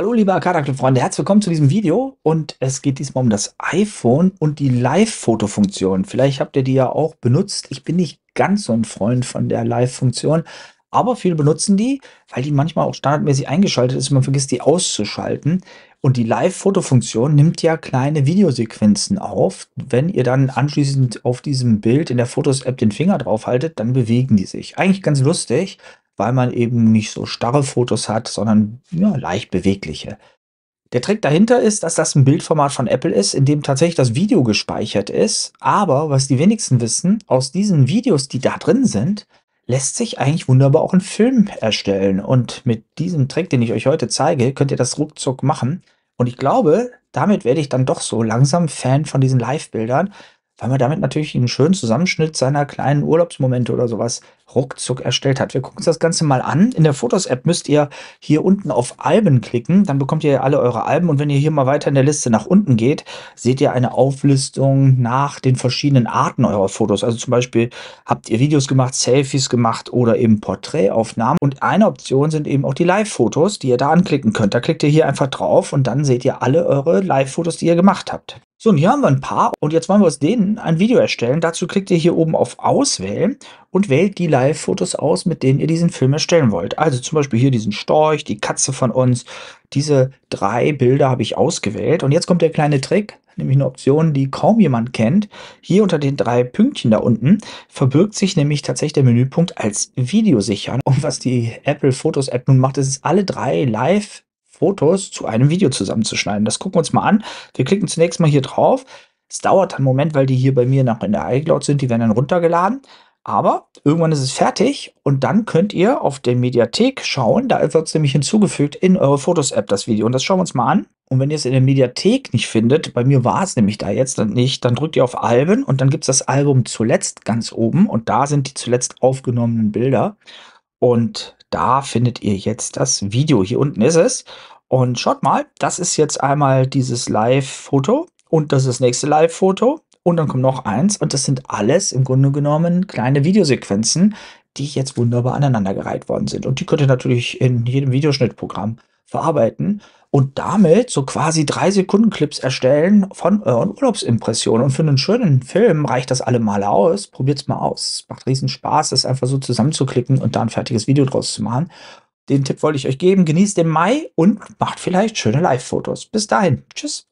Hallo liebe Akadaktel-Freunde, herzlich willkommen zu diesem Video und es geht diesmal um das iPhone und die Live-Foto-Funktion. Vielleicht habt ihr die ja auch benutzt. Ich bin nicht ganz so ein Freund von der Live-Funktion, aber viele benutzen die, weil die manchmal auch standardmäßig eingeschaltet ist und man vergisst die auszuschalten. Und die Live-Foto-Funktion nimmt ja kleine Videosequenzen auf. Wenn ihr dann anschließend auf diesem Bild in der Fotos-App den Finger draufhaltet, dann bewegen die sich. Eigentlich ganz lustig weil man eben nicht so starre Fotos hat, sondern ja, leicht bewegliche. Der Trick dahinter ist, dass das ein Bildformat von Apple ist, in dem tatsächlich das Video gespeichert ist. Aber was die wenigsten wissen, aus diesen Videos, die da drin sind, lässt sich eigentlich wunderbar auch ein Film erstellen. Und mit diesem Trick, den ich euch heute zeige, könnt ihr das ruckzuck machen. Und ich glaube, damit werde ich dann doch so langsam Fan von diesen Live-Bildern, weil man damit natürlich einen schönen Zusammenschnitt seiner kleinen Urlaubsmomente oder sowas ruckzuck erstellt hat. Wir gucken uns das Ganze mal an. In der Fotos-App müsst ihr hier unten auf Alben klicken, dann bekommt ihr alle eure Alben und wenn ihr hier mal weiter in der Liste nach unten geht, seht ihr eine Auflistung nach den verschiedenen Arten eurer Fotos. Also zum Beispiel habt ihr Videos gemacht, Selfies gemacht oder eben Porträtaufnahmen und eine Option sind eben auch die Live-Fotos, die ihr da anklicken könnt. Da klickt ihr hier einfach drauf und dann seht ihr alle eure Live-Fotos, die ihr gemacht habt. So, und hier haben wir ein paar und jetzt wollen wir aus denen ein Video erstellen. Dazu klickt ihr hier oben auf Auswählen und wählt die Live-Fotos aus, mit denen ihr diesen Film erstellen wollt. Also zum Beispiel hier diesen Storch, die Katze von uns. Diese drei Bilder habe ich ausgewählt und jetzt kommt der kleine Trick, nämlich eine Option, die kaum jemand kennt. Hier unter den drei Pünktchen da unten verbirgt sich nämlich tatsächlich der Menüpunkt als Video sichern. Und was die Apple Photos App nun macht, ist, alle drei live Fotos zu einem Video zusammenzuschneiden. Das gucken wir uns mal an. Wir klicken zunächst mal hier drauf. Es dauert einen Moment, weil die hier bei mir noch in der iCloud sind. Die werden dann runtergeladen. Aber irgendwann ist es fertig und dann könnt ihr auf der Mediathek schauen. Da wird es nämlich hinzugefügt in eure Fotos-App, das Video. Und das schauen wir uns mal an. Und wenn ihr es in der Mediathek nicht findet, bei mir war es nämlich da jetzt dann nicht, dann drückt ihr auf Alben und dann gibt es das Album zuletzt ganz oben und da sind die zuletzt aufgenommenen Bilder. Und da findet ihr jetzt das Video. Hier unten ist es. Und schaut mal, das ist jetzt einmal dieses Live-Foto und das ist das nächste Live-Foto und dann kommt noch eins und das sind alles im Grunde genommen kleine Videosequenzen, die jetzt wunderbar aneinandergereiht worden sind. Und die könnt ihr natürlich in jedem Videoschnittprogramm verarbeiten und damit so quasi drei Sekunden Clips erstellen von euren Urlaubsimpressionen. Und für einen schönen Film reicht das allemal Male aus. Probiert's mal aus. Es macht riesen Spaß, das einfach so zusammenzuklicken und da ein fertiges Video draus zu machen. Den Tipp wollte ich euch geben. Genießt den Mai und macht vielleicht schöne Live-Fotos. Bis dahin. Tschüss.